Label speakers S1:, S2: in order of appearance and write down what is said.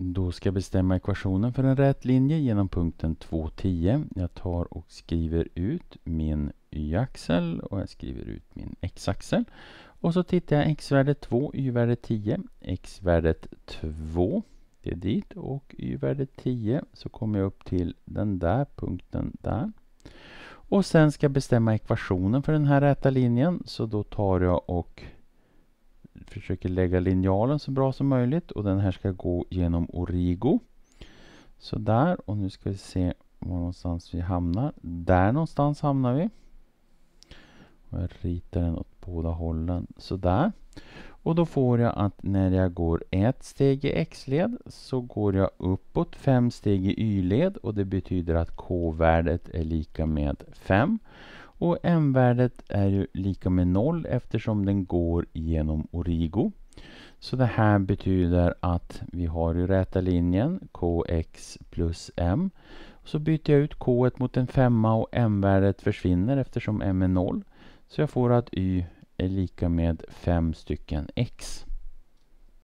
S1: Då ska jag bestämma ekvationen för en rät linje genom punkten 2,10. Jag tar och skriver ut min y-axel och jag skriver ut min x-axel. Och så tittar jag x-värdet 2, y-värdet 10, x-värdet 2, det är dit, och y-värdet 10 så kommer jag upp till den där punkten där. Och sen ska jag bestämma ekvationen för den här räta linjen så då tar jag och försöker lägga linjalen så bra som möjligt och den här ska gå genom origo. Så där och nu ska vi se var någonstans vi hamnar. Där någonstans hamnar vi. Och jag ritar den åt båda hållen sådär. Och då får jag att när jag går ett steg i x-led så går jag uppåt fem steg i y-led och det betyder att k-värdet är lika med 5. Och m-värdet är ju lika med noll eftersom den går genom origo. Så det här betyder att vi har ju räta linjen kx plus m. Så byter jag ut k mot en femma och m-värdet försvinner eftersom m är noll. Så jag får att y är lika med fem stycken x.